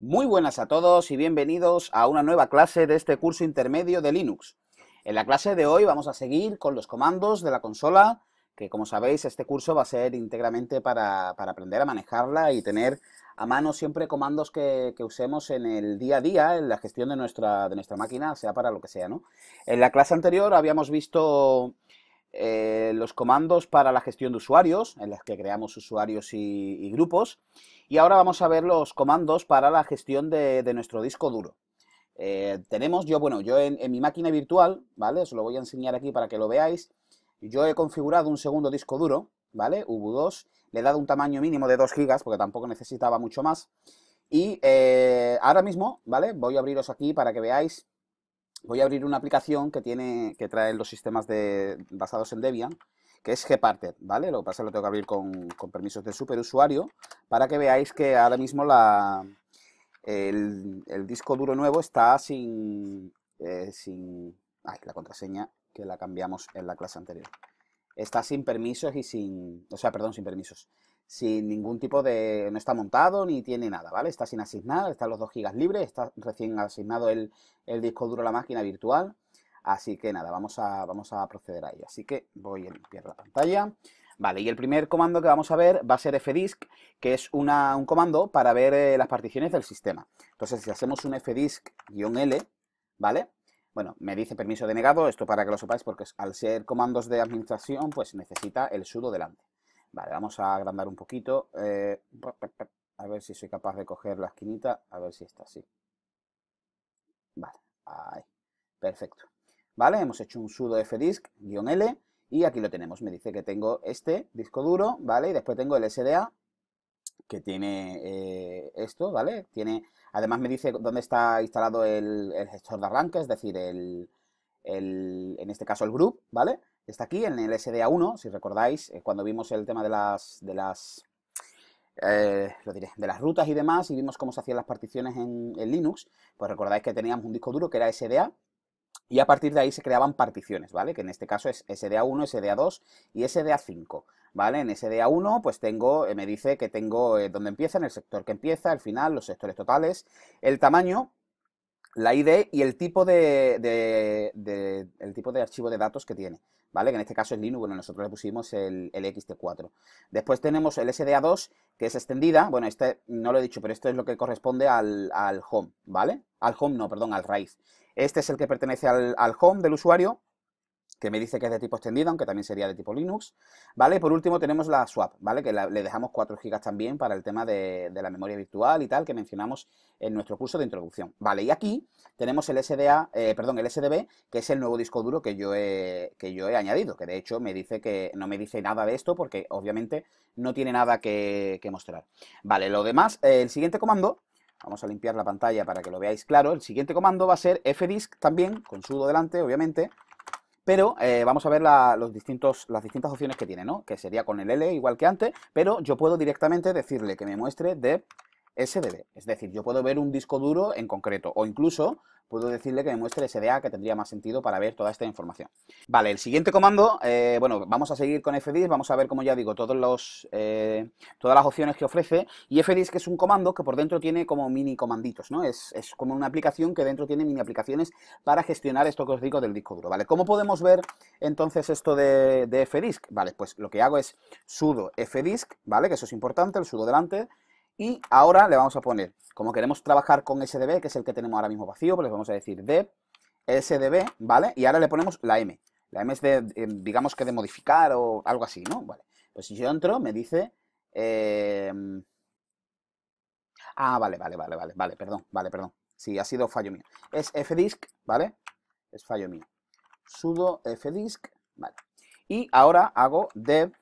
Muy buenas a todos y bienvenidos a una nueva clase de este curso intermedio de Linux. En la clase de hoy vamos a seguir con los comandos de la consola, que como sabéis este curso va a ser íntegramente para, aprender a manejarla y tener a mano siempre comandos que, usemos en el día a día, en la gestión de nuestra, de nuestra máquina, sea para lo que sea. ¿no? En la clase anterior habíamos visto eh, los comandos para la gestión de usuarios, en los que creamos usuarios y, grupos, y ahora vamos a ver los comandos para la gestión de, nuestro disco duro. Eh, tenemos, yo, bueno, yo en, mi máquina virtual, ¿vale? Os lo voy a enseñar aquí para que lo veáis. Yo he configurado un segundo disco duro, vale u UV2, le he dado un tamaño mínimo de 2 gigas, porque tampoco necesitaba mucho más. Y eh, ahora mismo, ¿vale? Voy a abriros aquí para que veáis voy a abrir una aplicación que tiene que trae los sistemas de, basados en Debian, que es Gparted, ¿vale? Lo que pasa es que lo tengo que abrir con, permisos de superusuario para que veáis que ahora mismo la, el, disco duro nuevo está sin, eh, sin... Ay, la contraseña que la cambiamos en la clase anterior. Está sin permisos y sin... O sea, perdón, sin permisos sin ningún tipo de... no está montado ni tiene nada, ¿vale? Está sin asignar, están los 2 GB libres, está recién asignado el, disco duro a la máquina virtual. Así que nada, vamos a, vamos a proceder ahí Así que voy a limpiar la pantalla. Vale, y el primer comando que vamos a ver va a ser fdisk, que es un comando para ver eh, las particiones del sistema. Entonces, si hacemos un fdisk-l, ¿vale? Bueno, me dice permiso denegado, esto para que lo sepáis, porque al ser comandos de administración, pues necesita el sudo delante. Vale, vamos a agrandar un poquito. Eh, a ver si soy capaz de coger la esquinita. A ver si está así. Vale, ahí. Perfecto. Vale, hemos hecho un sudo fdisk-l y aquí lo tenemos. Me dice que tengo este disco duro, ¿vale? Y después tengo el SDA que tiene eh, esto, ¿vale? Tiene, además me dice dónde está instalado el, gestor de arranque, es decir, el, en este caso el group, ¿vale? está aquí en el SDA1, si recordáis, eh, cuando vimos el tema de las, de las, eh, de las rutas y demás, y vimos cómo se hacían las particiones en, Linux, pues recordáis que teníamos un disco duro que era SDA, y a partir de ahí se creaban particiones, ¿vale? Que en este caso es SDA1, SDA2 y SDA5, ¿vale? En SDA1 pues tengo, eh, me dice que tengo donde dónde empieza, en el sector que empieza, el final, los sectores totales, el tamaño, la ID y el tipo de, el tipo de archivo de datos que tiene, ¿vale? Que en este caso es Linux, bueno, nosotros le pusimos el, XT4. Después tenemos el SDA2, que es extendida, bueno, este no lo he dicho, pero esto es lo que corresponde al, home, ¿vale? Al home no, perdón, al raíz. Este es el que pertenece al, al home del usuario que me dice que es de tipo extendido, aunque también sería de tipo Linux, ¿vale? Y por último tenemos la swap, ¿vale? Que le dejamos 4 GB también para el tema de, la memoria virtual y tal, que mencionamos en nuestro curso de introducción, ¿vale? Y aquí tenemos el SDA, eh, perdón, el SDB, que es el nuevo disco duro que yo, he, que yo he añadido, que de hecho me dice que no me dice nada de esto porque obviamente no tiene nada que, mostrar. Vale, lo demás, eh, el siguiente comando vamos a limpiar la pantalla para que lo veáis claro, el siguiente comando va a ser fdisk también, con sudo delante, obviamente, pero eh, vamos a ver los distintos, las distintas opciones que tiene, ¿no? Que sería con el L igual que antes, pero yo puedo directamente decirle que me muestre de SDB. Es decir, yo puedo ver un disco duro en concreto o incluso puedo decirle que me muestre SDA, que tendría más sentido para ver toda esta información. Vale, el siguiente comando, eh, bueno, vamos a seguir con fdisk, vamos a ver, como ya digo, todos los, eh, todas las opciones que ofrece, y fdisk es un comando que por dentro tiene como mini comanditos, ¿no? Es, como una aplicación que dentro tiene mini aplicaciones para gestionar esto que os digo del disco duro, ¿vale? ¿Cómo podemos ver entonces esto de, de Vale, pues lo que hago es sudo fdisk, ¿vale? Que eso es importante, el sudo delante, y ahora le vamos a poner, como queremos trabajar con SDB, que es el que tenemos ahora mismo vacío, pues le vamos a decir dev SDB, ¿vale? Y ahora le ponemos la M. La M es de, digamos que de modificar o algo así, ¿no? Vale. Pues si yo entro, me dice... Em, ah, vale, vale, vale, vale, vale, perdón, vale, perdón. Sí, ha sido fallo mío. Es fdisk, ¿vale? Es fallo mío. Sudo fdisk, vale. Y ahora hago dev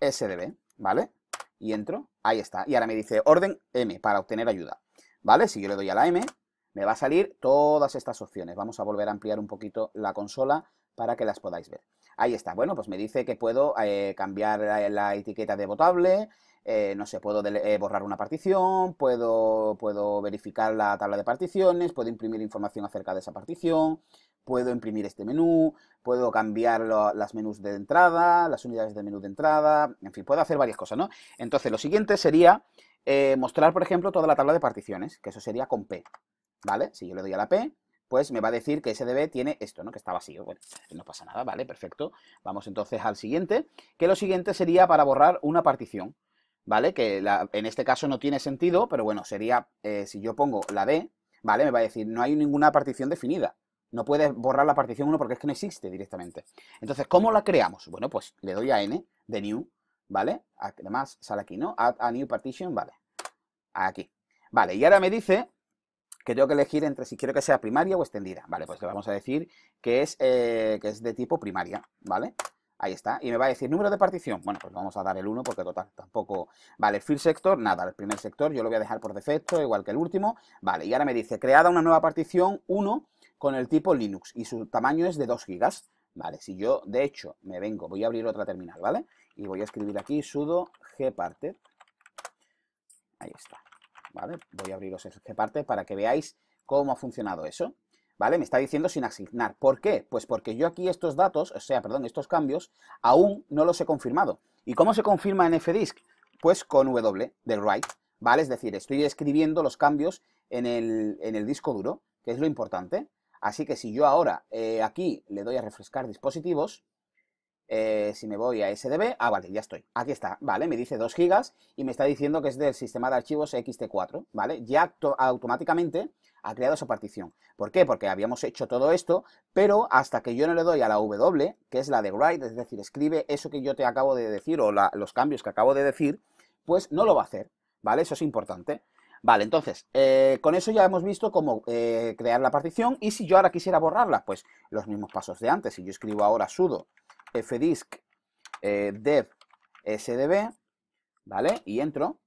sdb, ¿vale? y entro, ahí está. Y ahora me dice orden M para obtener ayuda. ¿Vale? Si yo le doy a la M, me va a salir todas estas opciones. Vamos a volver a ampliar un poquito la consola para que las podáis ver. Ahí está. Bueno, pues me dice que puedo eh, cambiar la, etiqueta de votable, eh, no sé, puedo eh, borrar una partición, puedo, puedo verificar la tabla de particiones, puedo imprimir información acerca de esa partición, puedo imprimir este menú, puedo cambiar las menús de entrada, las unidades de menú de entrada, en fin, puedo hacer varias cosas, ¿no? Entonces, lo siguiente sería eh, mostrar, por ejemplo, toda la tabla de particiones, que eso sería con P, ¿vale? Si yo le doy a la P, pues me va a decir que SDB tiene esto, ¿no? Que está vacío, bueno, no pasa nada, ¿vale? Perfecto. Vamos entonces al siguiente, que lo siguiente sería para borrar una partición, ¿vale? Que en este caso no tiene sentido, pero bueno, sería, eh, si yo pongo la D, ¿vale? Me va a decir, no hay ninguna partición definida, no puedes borrar la partición 1 porque es que no existe directamente. Entonces, ¿cómo la creamos? Bueno, pues le doy a n de new, ¿vale? Además, sale aquí, ¿no? Add a new partition, vale. Aquí. Vale, y ahora me dice que tengo que elegir entre si quiero que sea primaria o extendida. Vale, pues le vamos a decir que es, eh, que es de tipo primaria, ¿vale? Ahí está. Y me va a decir número de partición. Bueno, pues vamos a dar el 1 porque total, tampoco... Vale, el sector, nada, el primer sector yo lo voy a dejar por defecto, igual que el último. Vale, y ahora me dice, creada una nueva partición 1 con el tipo Linux y su tamaño es de 2 gigas, Vale, si yo, de hecho, me vengo, voy a abrir otra terminal, ¿vale? Y voy a escribir aquí sudo gparted. Ahí está. ¿Vale? Voy a abriros el gparted para que veáis cómo ha funcionado eso. ¿Vale? Me está diciendo sin asignar. ¿Por qué? Pues porque yo aquí estos datos, o sea, perdón, estos cambios, aún no los he confirmado. ¿Y cómo se confirma en FDisk? Pues con W del write, ¿vale? Es decir, estoy escribiendo los cambios en el, en el disco duro, que es lo importante. Así que si yo ahora eh, aquí le doy a refrescar dispositivos, eh, si me voy a SDB, ah, vale, ya estoy. Aquí está, vale, me dice 2 GB y me está diciendo que es del sistema de archivos XT4, ¿vale? Ya automáticamente ha creado esa partición. ¿Por qué? Porque habíamos hecho todo esto, pero hasta que yo no le doy a la W, que es la de write, es decir, escribe eso que yo te acabo de decir o los cambios que acabo de decir, pues no lo va a hacer, ¿vale? Eso es importante. Vale, entonces, eh, con eso ya hemos visto cómo eh, crear la partición y si yo ahora quisiera borrarla, pues los mismos pasos de antes. Si yo escribo ahora sudo fdisk eh, dev sdb, ¿vale? Y entro,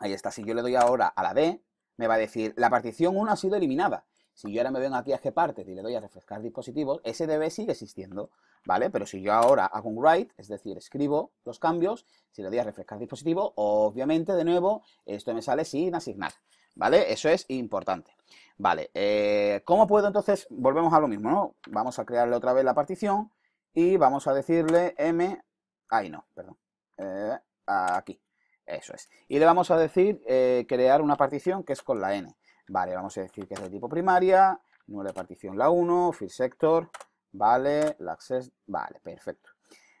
ahí está. Si yo le doy ahora a la D, me va a decir, la partición 1 ha sido eliminada. Si yo ahora me vengo aquí a Gparted y le doy a refrescar dispositivos, ese debe seguir existiendo, ¿vale? Pero si yo ahora hago un write, es decir, escribo los cambios, si le doy a refrescar dispositivo, obviamente, de nuevo, esto me sale sin asignar, ¿vale? Eso es importante. Vale, eh, ¿cómo puedo entonces? Volvemos a lo mismo, ¿no? Vamos a crearle otra vez la partición y vamos a decirle m... Ay, no, perdón. Eh, aquí. Eso es. Y le vamos a decir eh, crear una partición que es con la n. Vale, vamos a decir que es de tipo primaria, nueva partición la 1, fill sector, vale, la access, vale, perfecto.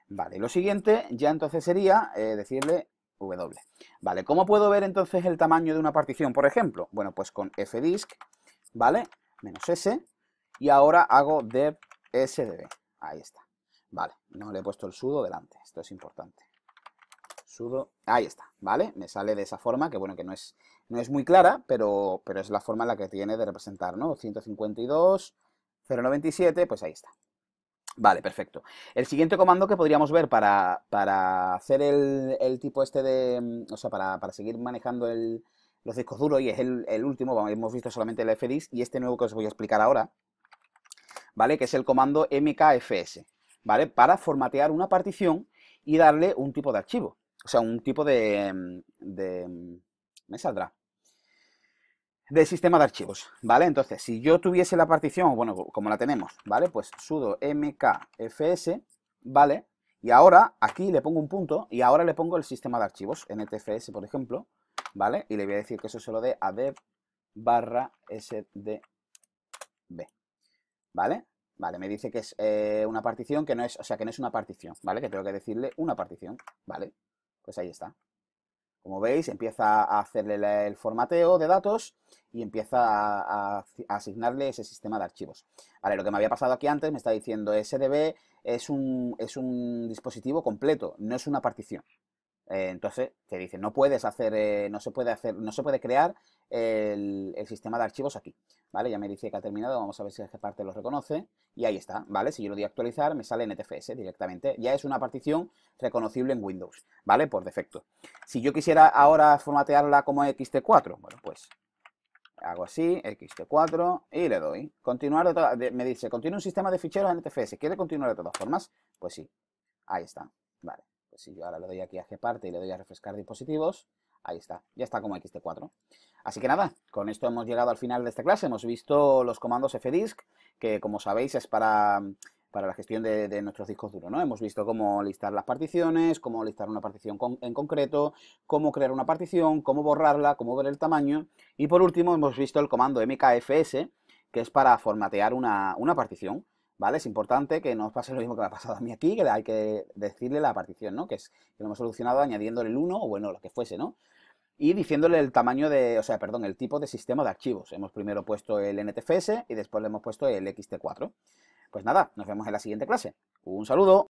Vale, lo siguiente ya entonces sería eh, decirle W. Vale, ¿cómo puedo ver entonces el tamaño de una partición, por ejemplo? Bueno, pues con fdisk, ¿vale? Menos S, y ahora hago dev sdb. Ahí está. Vale, no le he puesto el sudo delante, esto es importante. Sudo, ahí está, ¿vale? Me sale de esa forma, que bueno, que no es no es muy clara, pero, pero es la forma en la que tiene de representar, ¿no? 152, 097, pues ahí está. Vale, perfecto. El siguiente comando que podríamos ver para, hacer el, tipo este de... O sea, para, seguir manejando los discos duros, y es el, último, hemos visto solamente el FDIS, y este nuevo que os voy a explicar ahora, ¿vale? Que es el comando mkfs, ¿vale? Para formatear una partición y darle un tipo de archivo, o sea, un tipo de me saldrá, del sistema de archivos, ¿vale? Entonces, si yo tuviese la partición, bueno, como la tenemos, ¿vale? Pues sudo mkfs, ¿vale? Y ahora aquí le pongo un punto y ahora le pongo el sistema de archivos, ntfs, por ejemplo, ¿vale? Y le voy a decir que eso se lo dé a D e barra sdb, ¿vale? Vale, me dice que es eh, una partición que no es, o sea, que no es una partición, ¿vale? Que tengo que decirle una partición, ¿vale? Pues ahí está. Como veis, empieza a hacerle el formateo de datos y empieza a, asignarle ese sistema de archivos. Vale, lo que me había pasado aquí antes me está diciendo SDB es es un dispositivo completo, no es una partición. Eh, entonces te dice, no puedes hacer, eh, no se puede hacer, no se puede crear el, sistema de archivos aquí. ¿Vale? Ya me dice que ha terminado, vamos a ver si esta parte lo reconoce. Y ahí está, ¿vale? Si yo lo doy a actualizar, me sale NTFS directamente. Ya es una partición reconocible en Windows, ¿vale? Por defecto. Si yo quisiera ahora formatearla como XT4, bueno, pues hago así, XT4 y le doy. Continuar me dice, continúa un sistema de ficheros en NTFS. ¿Quiere continuar de todas formas? Pues sí, ahí está, ¿vale? Pues si yo ahora le doy aquí a Gparte y le doy a refrescar dispositivos, ahí está, ya está como XT4. Así que nada, con esto hemos llegado al final de esta clase. Hemos visto los comandos fdisk, que como sabéis es para para la gestión de, de, nuestros discos duros, ¿no? Hemos visto cómo listar las particiones, cómo listar una partición en concreto, cómo crear una partición, cómo borrarla, cómo ver el tamaño. Y por último, hemos visto el comando mkfs, que es para formatear una partición. ¿vale? Es importante que no os pase lo mismo que me ha pasado a mí aquí, que hay que decirle la partición, ¿no? Que, es, que lo hemos solucionado añadiendo el 1 o bueno, lo que fuese, ¿no? Y diciéndole el tamaño de, o sea, perdón, el tipo de sistema de archivos. Hemos primero puesto el NTFS y después le hemos puesto el XT4. Pues nada, nos vemos en la siguiente clase. Un saludo.